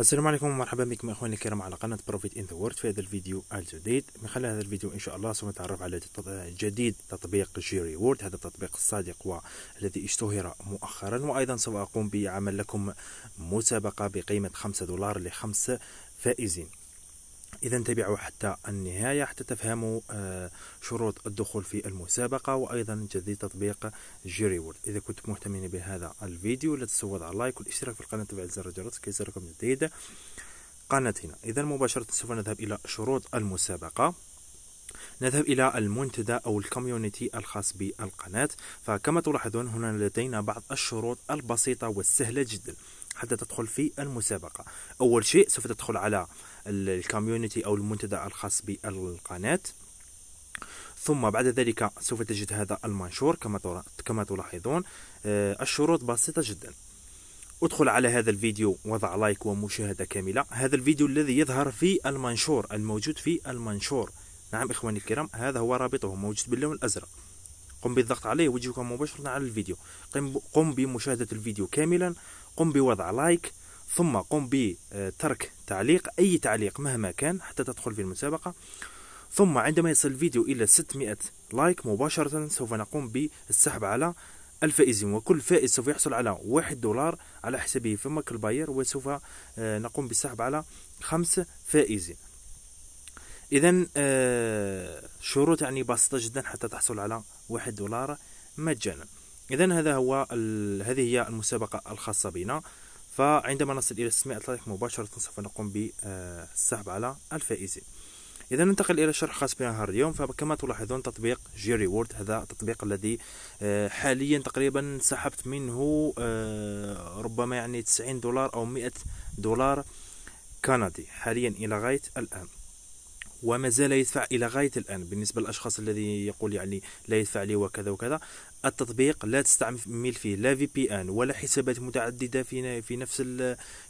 السلام عليكم ومرحبا بكم اخواني الكرام على قناه بروفيت ان ذا وورد في هذا الفيديو الجديد من خلال هذا الفيديو ان شاء الله سوف نتعرف على جديد تطبيق جيري وورد هذا التطبيق الصادق والذي اشتهر مؤخرا وايضا سوف اقوم بعمل لكم مسابقه بقيمه 5 دولار لخمس فائزين إذا تابعوا حتى النهاية حتى تفهموا آه، شروط الدخول في المسابقة وأيضا جديد تطبيق جيري وورد إذا كنتم مهتمين بهذا الفيديو لا تنسوا على لايك والاشتراك في القناة وتفعيل زر الجرس كي يصلكم جديد قناتنا إذا مباشرة سوف نذهب إلى شروط المسابقة نذهب إلى المنتدى أو الكوميونيتي الخاص بالقناة فكما تلاحظون هنا لدينا بعض الشروط البسيطة والسهلة جدا حتى تدخل في المسابقة أول شيء سوف تدخل على الكوميونتي او المنتدى الخاص بالقناه ثم بعد ذلك سوف تجد هذا المنشور كما كما تلاحظون آه، الشروط بسيطه جدا ادخل على هذا الفيديو وضع لايك ومشاهده كامله هذا الفيديو الذي يظهر في المنشور الموجود في المنشور نعم اخواني الكرام هذا هو رابطه موجود باللون الازرق قم بالضغط عليه ويجيكم مباشرة على الفيديو قم بمشاهدة الفيديو كاملا قم بوضع لايك ثم قم بترك تعليق أي تعليق مهما كان حتى تدخل في المسابقة ثم عندما يصل الفيديو إلى 600 لايك مباشرة سوف نقوم بالسحب على الفائزين وكل فائز سوف يحصل على واحد دولار على حسابه في ماكل الباير وسوف آه، نقوم بالسحب على خمس فائزين اذا آه، شروط يعني بسيطه جدا حتى تحصل على واحد دولار مجانا اذا هذا هو هذه هي المسابقه الخاصه بنا فعندما نصل إلى 600 لايك مباشرة سوف نقوم بالسحب على الفائزين إذا ننتقل إلى شرح خاص بنا نهار اليوم فكما تلاحظون تطبيق جي ريورد هذا التطبيق الذي آه، حاليا تقريبا سحبت منه آه، ربما يعني 90 دولار أو 100 دولار كندي حاليا إلى غاية الآن وما زال يدفع الى غايه الان بالنسبه للاشخاص الذي يقول يعني لا يدفع لي وكذا وكذا التطبيق لا تستعمل فيه لا في بي ان ولا حسابات متعدده في في نفس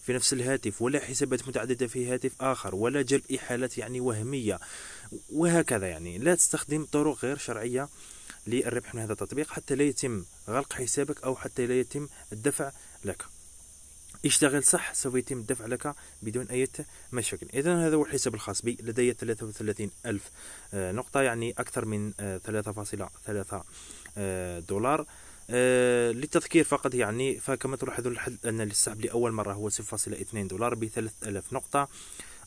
في نفس الهاتف ولا حسابات متعدده في هاتف اخر ولا جلب احالات يعني وهميه وهكذا يعني لا تستخدم طرق غير شرعيه للربح من هذا التطبيق حتى لا يتم غلق حسابك او حتى لا يتم الدفع لك اشتغل صح سوف يتم الدفع لك بدون أي مشاكل إذا هذا هو الحساب الخاص بي لدي 33 ألف آه، نقطة يعني أكثر من 3.3 آه، آه، دولار آه للتذكير فقط يعني فكما تلاحظون أن السحب لأول مرة هو 0.2 دولار ب 3000 نقطة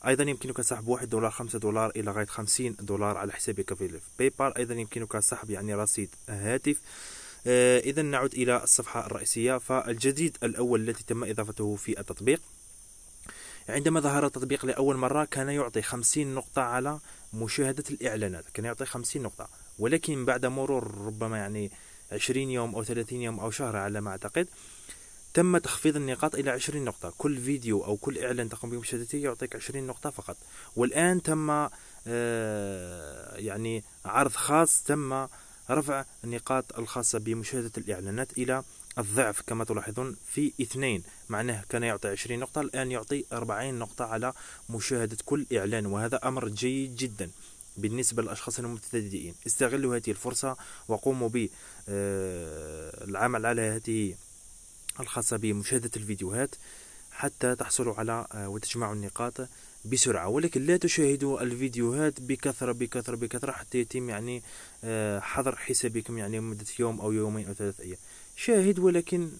ايضا يمكنك سحب 1 دولار 5 دولار الى غايه 50 دولار على حسابك في باي بال ايضا يمكنك سحب يعني رصيد هاتف آه، إذا نعود إلى الصفحة الرئيسية فالجديد الأول الذي تم إضافته في التطبيق عندما ظهر التطبيق لأول مرة كان يعطي 50 نقطة على مشاهدة الإعلانات كان يعطي 50 نقطة ولكن بعد مرور ربما يعني 20 يوم أو 30 يوم أو شهر على ما أعتقد تم تخفيض النقاط إلى 20 نقطة كل فيديو أو كل إعلان تقوم بمشاهدته يعطيك 20 نقطة فقط والآن تم آه، يعني عرض خاص تم رفع النقاط الخاصة بمشاهدة الإعلانات إلى الضعف كما تلاحظون في اثنين معناه كان يعطي 20 نقطة الآن يعطي 40 نقطة على مشاهدة كل إعلان وهذا أمر جيد جدا بالنسبة للأشخاص المبتدئين استغلوا هذه الفرصة وقوموا بالعمل آه، على هذه الخاصة بمشاهدة الفيديوهات حتى تحصلوا على آه، وتجمعوا النقاط بسرعة ولكن لا تشاهدوا الفيديوهات بكثرة بكثرة بكثرة حتى يتم يعني آه، حظر حسابكم يعني مدة يوم أو يومين أو ثلاثة أيام شاهد ولكن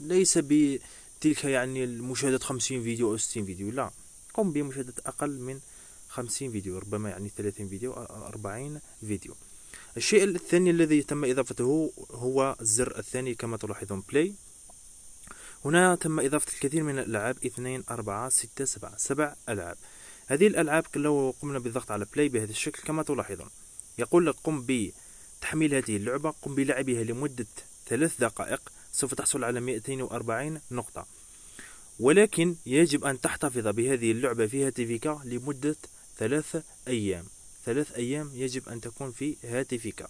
ليس بتلك يعني مشاهدة خمسين فيديو أو ستين فيديو لا قم بمشاهدة أقل من خمسين فيديو ربما يعني ثلاثين فيديو أربعين فيديو الشيء الثاني الذي تم إضافته هو الزر الثاني كما تلاحظون بلاي هنا تم إضافة الكثير من الألعاب اثنين أربعة ستة سبعة سبع ألعاب هذه الألعاب لو قمنا بالضغط على بلاي بهذا الشكل كما تلاحظون يقول لك قم بتحميل هذه اللعبة قم بلعبها لمدة ثلاث دقائق سوف تحصل على 240 نقطة ولكن يجب أن تحتفظ بهذه اللعبة في هاتفك لمدة ثلاث أيام ثلاث أيام يجب أن تكون في هاتفك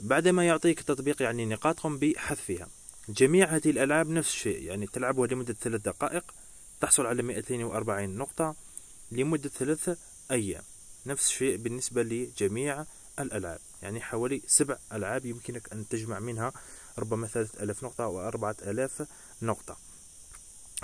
بعدما يعطيك التطبيق يعني نقاط قم بحذفها جميع هذه الألعاب نفس الشيء يعني تلعبها لمدة ثلاث دقائق تحصل على 240 نقطة لمدة ثلاثة أيام نفس الشيء بالنسبة لجميع الألعاب يعني حوالي سبع ألعاب يمكنك أن تجمع منها ربما ثلاثة ألاف نقطة أو أربعة ألاف نقطة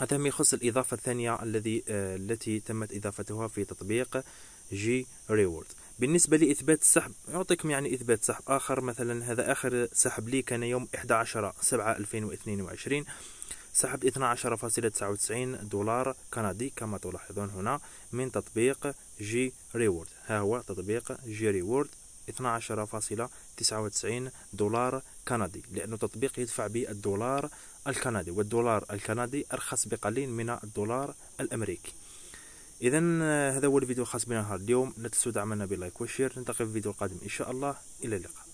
هذا ما يخص الإضافة الثانية الذي آه، التي تمت إضافتها في تطبيق جي ريورد بالنسبة لإثبات السحب يعطيكم يعني إثبات سحب آخر مثلا هذا آخر سحب لي كان يوم 11 7 2022 سحب 12.99 دولار كندي كما تلاحظون هنا من تطبيق جي ريورد ها هو تطبيق جي ريورد 12.99 دولار كندي لأنه تطبيق يدفع بالدولار الكندي والدولار الكندي أرخص بقليل من الدولار الأمريكي اذا آه، هذا هو الفيديو الخاص بنا اليوم لا تنسوا دعمنا بلايك وشير نلتقي في الفيديو القادم ان شاء الله الى اللقاء